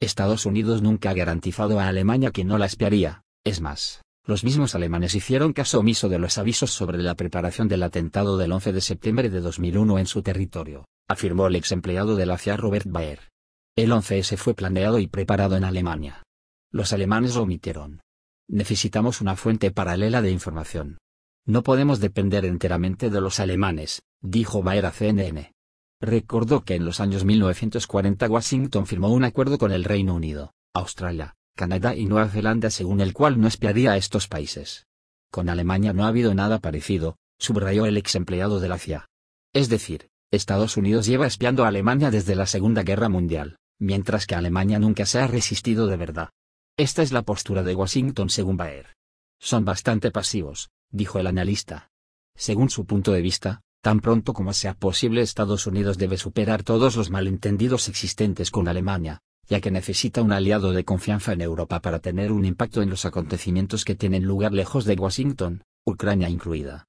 Estados Unidos nunca ha garantizado a Alemania que no la espiaría, es más, los mismos alemanes hicieron caso omiso de los avisos sobre la preparación del atentado del 11 de septiembre de 2001 en su territorio, afirmó el ex empleado de la CIA Robert Baer. El 11S fue planeado y preparado en Alemania. Los alemanes lo omitieron. Necesitamos una fuente paralela de información. No podemos depender enteramente de los alemanes, dijo Baer a CNN. Recordó que en los años 1940 Washington firmó un acuerdo con el Reino Unido, Australia, Canadá y Nueva Zelanda según el cual no espiaría a estos países. Con Alemania no ha habido nada parecido, subrayó el ex empleado de la CIA. Es decir, Estados Unidos lleva espiando a Alemania desde la Segunda Guerra Mundial, mientras que Alemania nunca se ha resistido de verdad. Esta es la postura de Washington según Baer. Son bastante pasivos, dijo el analista. Según su punto de vista, Tan pronto como sea posible Estados Unidos debe superar todos los malentendidos existentes con Alemania, ya que necesita un aliado de confianza en Europa para tener un impacto en los acontecimientos que tienen lugar lejos de Washington, Ucrania incluida.